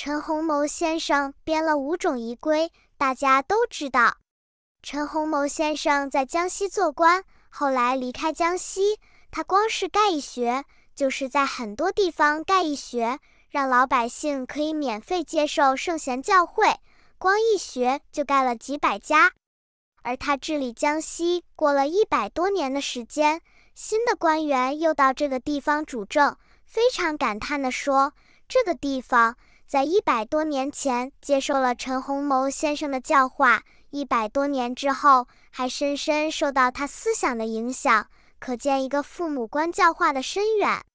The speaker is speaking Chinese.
陈洪谋先生编了五种仪规，大家都知道。陈洪谋先生在江西做官，后来离开江西，他光是盖一学，就是在很多地方盖一学，让老百姓可以免费接受圣贤教诲，光一学就盖了几百家。而他治理江西过了一百多年的时间，新的官员又到这个地方主政，非常感叹地说：“这个地方。”在一百多年前接受了陈洪谋先生的教化，一百多年之后还深深受到他思想的影响，可见一个父母官教化的深远。